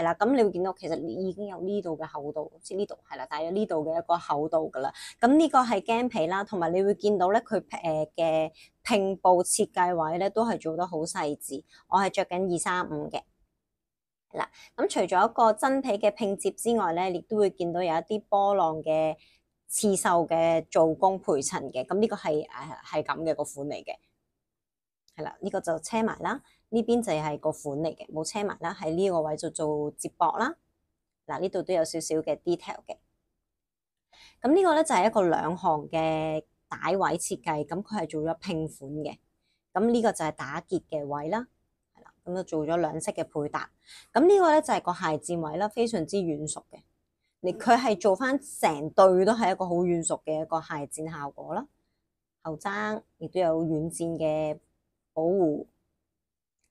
係啦，咁你會見到其實已經有呢度嘅厚度，即係呢度係啦，大有呢度嘅一個厚度噶啦。咁呢個係麂皮啦，同埋你會見到咧佢誒嘅拼布設計位咧都係做得好細緻。我係着緊二三五嘅，係啦。咁除咗一個真皮嘅拼接之外咧，亦都會見到有一啲波浪嘅刺繡嘅做工配襯嘅。咁呢個係誒係咁嘅個款嚟嘅。系啦，呢个就车埋啦。呢边就系个款嚟嘅，冇车埋啦。喺呢个位就做接驳啦。嗱，呢度都有少少嘅 detail 嘅。咁呢个咧就系一个两行嘅带位设计，咁佢系做咗拼款嘅。咁呢个就系打结嘅位啦，系啦，咁啊做咗两色嘅配搭。咁呢个咧就系个鞋垫位啦，非常之软熟嘅。你佢系做翻成对都系一个好软熟嘅一个鞋垫效果啦，后踭亦都有软垫嘅。保护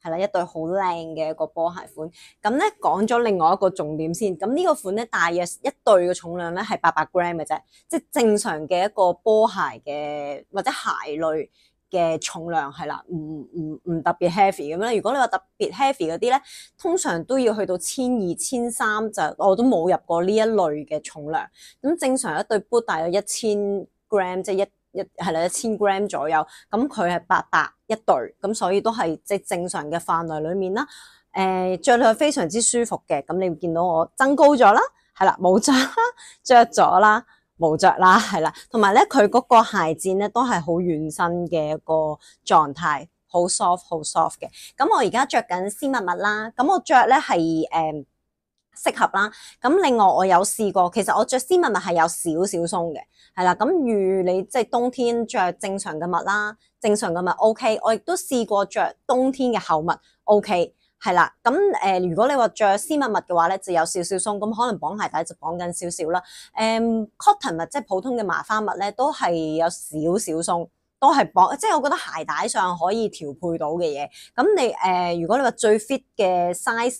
系啦，一对好靓嘅一个波鞋款。咁咧讲咗另外一个重点先。咁呢个款咧大约一对嘅重量咧系八百 gram 嘅啫，即系正常嘅一个波鞋嘅或者鞋类嘅重量系啦，唔唔唔特别 heavy 咁啦。如果你话特别 heavy 嗰啲咧，通常都要去到千二千三就我都冇入过呢一类嘅重量。咁正常一对 boot 大约一千 gram，即系一。一系啦，一千 gram 左右咁，佢系八百一对咁，所以都系即系正常嘅范围里面啦。诶，着落非常之舒服嘅，咁你会见到我增高咗啦，系啦，冇着啦，着咗啦，冇着啦，系啦，同埋咧佢嗰个鞋垫咧都系好软身嘅一个状态，好 soft 好 soft 嘅。咁我而家着紧丝袜袜啦，咁我着咧系诶。適合啦，咁另外我有試過，其實我着絲襪襪係有少少鬆嘅，係啦。咁如你即係冬天着正常嘅襪啦，正常嘅襪 O K。我亦都試過着冬天嘅厚襪 O K，係啦。咁誒，如果你話着絲襪襪嘅話咧，就有少少鬆，咁可能綁鞋帶就綁緊少少啦。誒，cotton 襪即係普通嘅麻花襪咧，都係有少少鬆，都係綁，即係我覺得鞋帶上可以調配到嘅嘢。咁你誒，如果你話最 fit 嘅 size。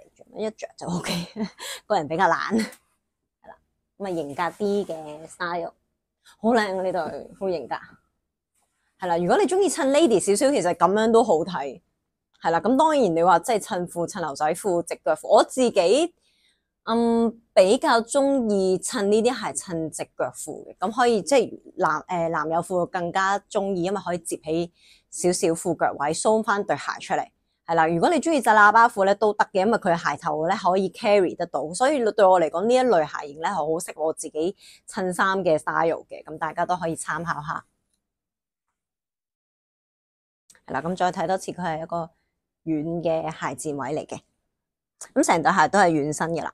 一着就 OK，個人比較懶，係啦。咁啊，型格啲嘅 style，好靚我呢對，好型格。係啦，如果你中意襯 lady 少少，其實咁樣都好睇。係啦，咁當然你話即係襯褲、襯牛仔褲、直腳褲，我自己嗯比較中意襯呢啲鞋襯直腳褲嘅，咁可以即係男誒男友褲更加中意，因為可以摺起少少褲腳位松翻對鞋出嚟。系啦，如果你中意扎喇叭裤咧，都得嘅，因为佢鞋头咧可以 carry 得到，所以对我嚟讲呢一类鞋型咧系好适我自己衬衫嘅 style 嘅，咁大家都可以参考下。系啦，咁再睇多次，佢系一个软嘅鞋垫位嚟嘅，咁成对鞋都系软身嘅啦。